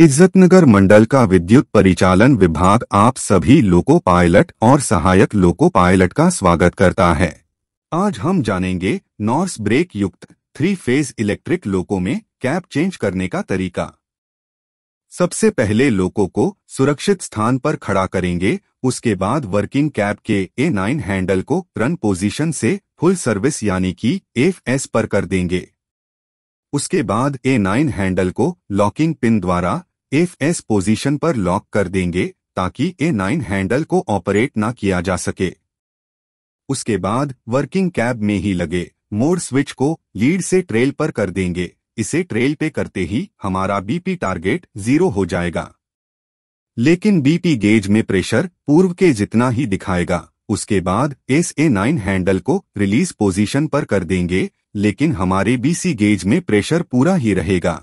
इज्जतनगर मंडल का विद्युत परिचालन विभाग आप सभी लोको पायलट और सहायक लोको पायलट का स्वागत करता है आज हम जानेंगे नॉर्स ब्रेक युक्त थ्री फेज इलेक्ट्रिक लोको में कैप चेंज करने का तरीका सबसे पहले लोको को सुरक्षित स्थान पर खड़ा करेंगे उसके बाद वर्किंग कैप के ए नाइन हैंडल को रन पोजीशन से फुल सर्विस यानी कि एफ एस पर कर देंगे उसके बाद ए नाइन हैंडल को लॉकिंग पिन द्वारा एफ एस पोजीशन पर लॉक कर देंगे ताकि ए नाइन हैंडल को ऑपरेट ना किया जा सके उसके बाद वर्किंग कैब में ही लगे मोड स्विच को लीड से ट्रेल पर कर देंगे इसे ट्रेल पे करते ही हमारा बीपी टारगेट जीरो हो जाएगा लेकिन बीपी गेज में प्रेशर पूर्व के जितना ही दिखाएगा उसके बाद एस ए नाइन हैंडल को रिलीज पोजीशन पर कर देंगे लेकिन हमारे बीसी गेज में प्रेशर पूरा ही रहेगा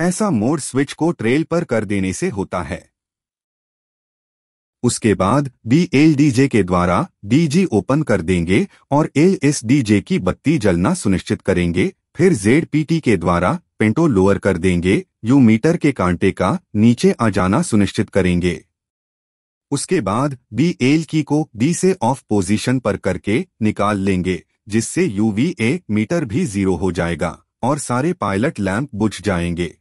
ऐसा मोड स्विच को ट्रेल पर कर देने से होता है उसके बाद बी एल डी जे के द्वारा डीजी ओपन कर देंगे और एल एस डीजे की बत्ती जलना सुनिश्चित करेंगे फिर जेड पी टी के द्वारा पेंटो लोअर कर देंगे यू मीटर के कांटे का नीचे आ जाना सुनिश्चित करेंगे उसके बाद बी एल की को डी से ऑफ पोजीशन पर करके निकाल लेंगे जिससे यूवीए मीटर भी जीरो हो जाएगा और सारे पायलट लैंप बुझ जाएंगे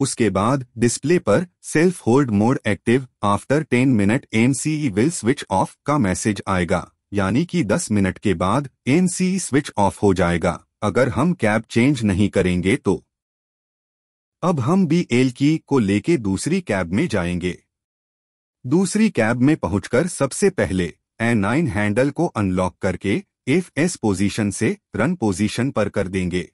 उसके बाद डिस्प्ले पर self hold mode active after ten minute MCE will switch off का मैसेज आएगा यानी कि 10 मिनट के बाद एमसीई स्विच ऑफ हो जाएगा अगर हम कैब चेंज नहीं करेंगे तो अब हम बी एल की को लेके दूसरी कैब में जाएंगे दूसरी कैब में पहुंचकर सबसे पहले ए नाइन हैंडल को अनलॉक करके एफ एस पोजीशन से रन पोजीशन पर कर देंगे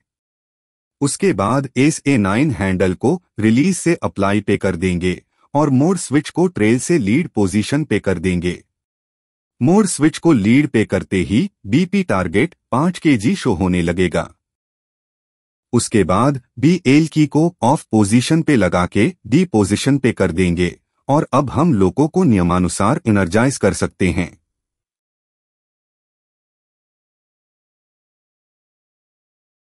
उसके बाद एस ए नाइन हैंडल को रिलीज से अप्लाई पे कर देंगे और मोड स्विच को ट्रेल से लीड पोजीशन पे कर देंगे मोड स्विच को लीड पे करते ही बीपी टारगेट 5 जी शो होने लगेगा उसके बाद बी एल की को ऑफ पोजीशन पे लगा के डी पोजीशन पे कर देंगे और अब हम लोगों को नियमानुसार एनर्जाइज कर सकते हैं